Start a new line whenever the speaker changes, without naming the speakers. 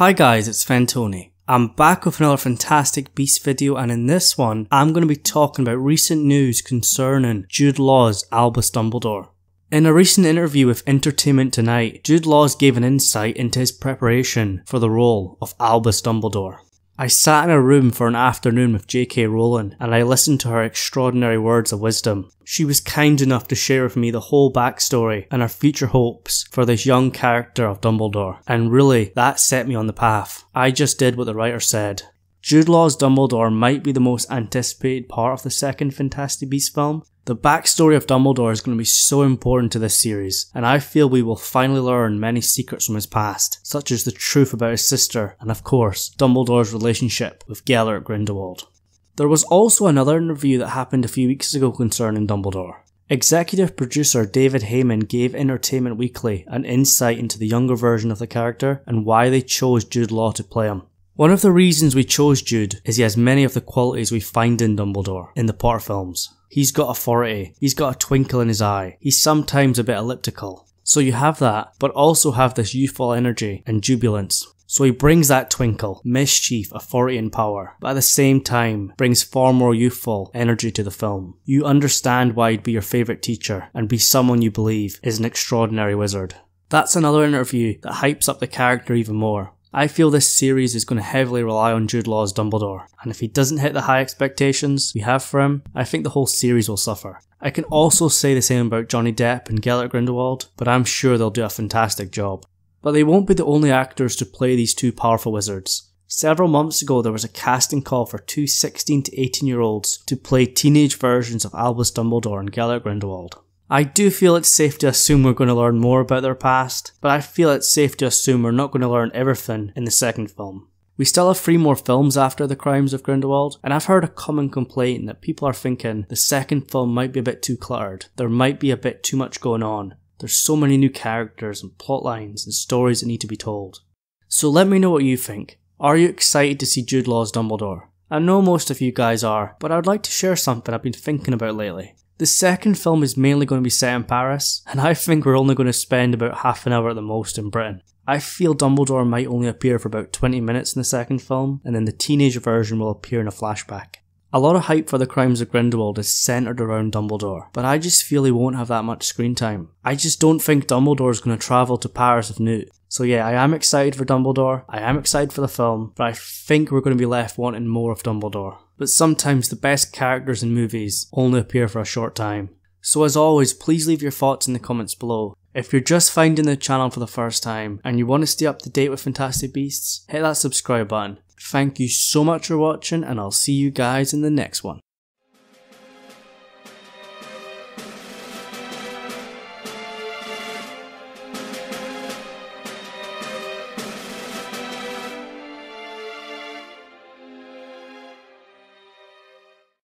Hi guys, it's Fentoni. I'm back with another Fantastic Beast video and in this one, I'm going to be talking about recent news concerning Jude Law's Albus Dumbledore. In a recent interview with Entertainment Tonight, Jude Laws gave an insight into his preparation for the role of Albus Dumbledore. I sat in a room for an afternoon with J.K. Rowling and I listened to her extraordinary words of wisdom. She was kind enough to share with me the whole backstory and her future hopes for this young character of Dumbledore, and really, that set me on the path. I just did what the writer said. Jude Law's Dumbledore might be the most anticipated part of the second Fantastic Beasts film. The backstory of Dumbledore is going to be so important to this series, and I feel we will finally learn many secrets from his past, such as the truth about his sister, and of course, Dumbledore's relationship with Gellert Grindelwald. There was also another interview that happened a few weeks ago concerning Dumbledore. Executive producer David Heyman gave Entertainment Weekly an insight into the younger version of the character and why they chose Jude Law to play him. One of the reasons we chose Jude is he has many of the qualities we find in Dumbledore in the Potter films. He's got authority, he's got a twinkle in his eye, he's sometimes a bit elliptical. So you have that, but also have this youthful energy and jubilance. So he brings that twinkle, mischief, authority and power, but at the same time brings far more youthful energy to the film. You understand why he'd be your favourite teacher and be someone you believe is an extraordinary wizard. That's another interview that hypes up the character even more. I feel this series is going to heavily rely on Jude Law's Dumbledore, and if he doesn't hit the high expectations we have for him, I think the whole series will suffer. I can also say the same about Johnny Depp and Gellert Grindelwald, but I'm sure they'll do a fantastic job. But they won't be the only actors to play these two powerful wizards. Several months ago, there was a casting call for two 16 to 18 year olds to play teenage versions of Albus Dumbledore and Gellert Grindelwald. I do feel it's safe to assume we're going to learn more about their past, but I feel it's safe to assume we're not going to learn everything in the second film. We still have three more films after The Crimes of Grindelwald, and I've heard a common complaint that people are thinking the second film might be a bit too cluttered, there might be a bit too much going on, there's so many new characters and plot lines and stories that need to be told. So let me know what you think. Are you excited to see Jude Law's Dumbledore? I know most of you guys are, but I would like to share something I've been thinking about lately. The second film is mainly going to be set in Paris, and I think we're only going to spend about half an hour at the most in Britain. I feel Dumbledore might only appear for about 20 minutes in the second film, and then the teenage version will appear in a flashback. A lot of hype for the crimes of Grindelwald is centered around Dumbledore, but I just feel he won't have that much screen time. I just don't think Dumbledore is going to travel to Paris with Newt. So yeah, I am excited for Dumbledore. I am excited for the film, but I think we're going to be left wanting more of Dumbledore. But sometimes the best characters in movies only appear for a short time. So as always, please leave your thoughts in the comments below. If you're just finding the channel for the first time and you want to stay up to date with Fantastic Beasts, hit that subscribe button. Thank you so much for watching and I'll see you guys in the next one.